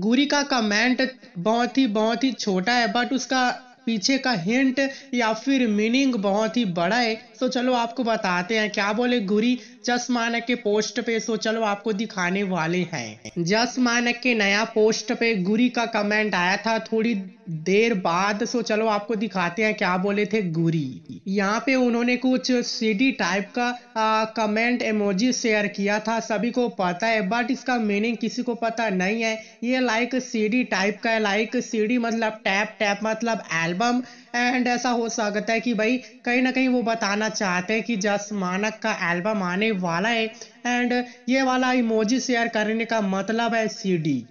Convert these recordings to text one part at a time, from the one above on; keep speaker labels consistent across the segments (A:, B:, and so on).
A: गुरी का कमेंट बहुत ही बहुत ही छोटा है बट उसका पीछे का हिंट या फिर मीनिंग बहुत ही बड़ा है सो तो चलो आपको बताते हैं क्या बोले गुरी जस मानक के पोस्ट पे सो तो चलो आपको दिखाने वाले हैं जस मानक के नया पोस्ट पे गुरी का कमेंट आया था थोड़ी देर बाद सो तो चलो आपको दिखाते हैं क्या बोले थे गुरी यहाँ पे उन्होंने कुछ सीडी टाइप का आ, कमेंट इमोजी शेयर किया था सभी को पता है बट इसका मीनिंग किसी को पता नहीं है ये लाइक सीडी टाइप का है लाइक सीडी मतलब टैप टैप मतलब एल एल्बम एंड ऐसा हो सकता है कि भाई कहीं ना कहीं वो बताना चाहते हैं कि जस मानक का एल्बम आने वाला है एंड ये वाला इमोजी शेयर करने का मतलब है सीडी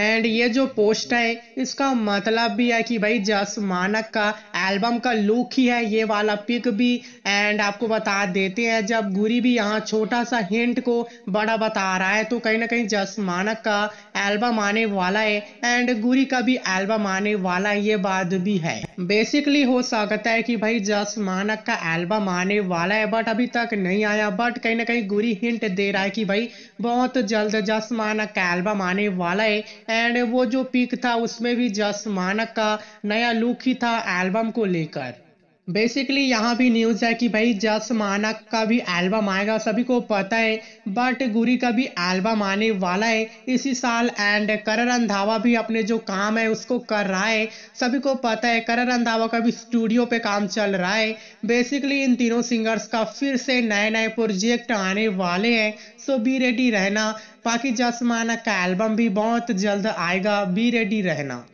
A: एंड ये जो पोस्ट है इसका मतलब भी है कि भाई जस मानक का एल्बम का लुक ही है ये वाला पिक भी एंड आपको बता देते हैं जब गुरी भी यहाँ छोटा सा हिंट को बड़ा बता रहा है तो कहीं ना कहीं जस मानक का एल्बम आने वाला है एंड गुरी का भी एल्बम आने वाला है ये बात भी है बेसिकली हो सकता है कि भाई जस मानक का एल्बम आने वाला है बट अभी तक नहीं आया बट कहीं ना कहीं गुरी हिंट दे रहा है कि भाई बहुत जल्द जस मानक का एल्बम आने वाला है एंड वो जो पीक था उसमें भी जस मानक का नया लुक ही था एल्बम को लेकर बेसिकली यहाँ भी न्यूज़ है कि भाई जस मानक का भी एल्बम आएगा सभी को पता है बट गुरी का भी एल्बम आने वाला है इसी साल एंड करण रंधावा भी अपने जो काम है उसको कर रहा है सभी को पता है करण रंधावा का भी स्टूडियो पे काम चल रहा है बेसिकली इन तीनों सिंगर्स का फिर से नए नए प्रोजेक्ट आने वाले हैं सो बी रेडी रहना बाकी जस मानक का एल्बम भी बहुत जल्द आएगा बी रेडी रहना